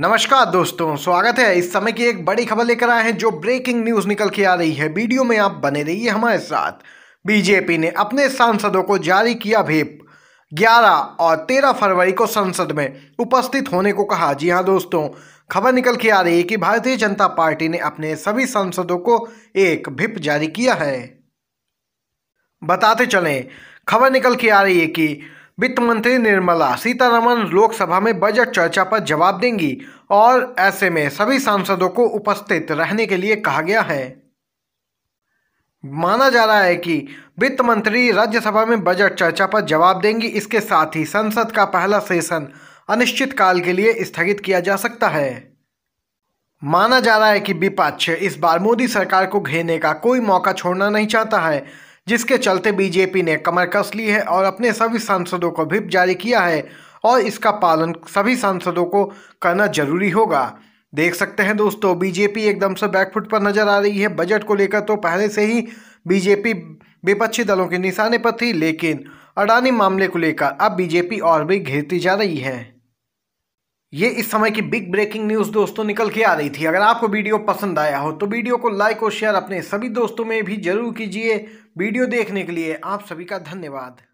नमस्कार दोस्तों स्वागत है इस समय की एक बड़ी खबर लेकर आए हैं जो ब्रेकिंग न्यूज निकल के आ रही है वीडियो में आप बने रहिए हमारे साथ बीजेपी ने अपने सांसदों को जारी किया भेप 11 और 13 फरवरी को संसद में उपस्थित होने को कहा जी हाँ दोस्तों खबर निकल के आ रही है कि भारतीय जनता पार्टी ने अपने सभी सांसदों को एक भिप जारी किया है बताते चलें खबर निकल के आ रही है कि वित्त मंत्री निर्मला सीतारमन लोकसभा में बजट चर्चा पर जवाब देंगी और ऐसे में सभी सांसदों को उपस्थित रहने के लिए कहा गया है माना जा रहा है कि वित्त मंत्री राज्यसभा में बजट चर्चा पर जवाब देंगी इसके साथ ही संसद का पहला सेशन अनिश्चित काल के लिए स्थगित किया जा सकता है माना जा रहा है कि विपक्ष इस बार मोदी सरकार को घेरने का कोई मौका छोड़ना नहीं चाहता है जिसके चलते बीजेपी ने कमर कस ली है और अपने सभी सांसदों को भीप जारी किया है और इसका पालन सभी सांसदों को करना जरूरी होगा देख सकते हैं दोस्तों बीजेपी एकदम से बैकफुट पर नजर आ रही है बजट को लेकर तो पहले से ही बीजेपी विपक्षी दलों के निशाने पर थी लेकिन अडानी मामले को लेकर अब बीजेपी और भी घेरती जा रही है ये इस समय की बिग ब्रेकिंग न्यूज़ दोस्तों निकल के आ रही थी अगर आपको वीडियो पसंद आया हो तो वीडियो को लाइक और शेयर अपने सभी दोस्तों में भी जरूर कीजिए वीडियो देखने के लिए आप सभी का धन्यवाद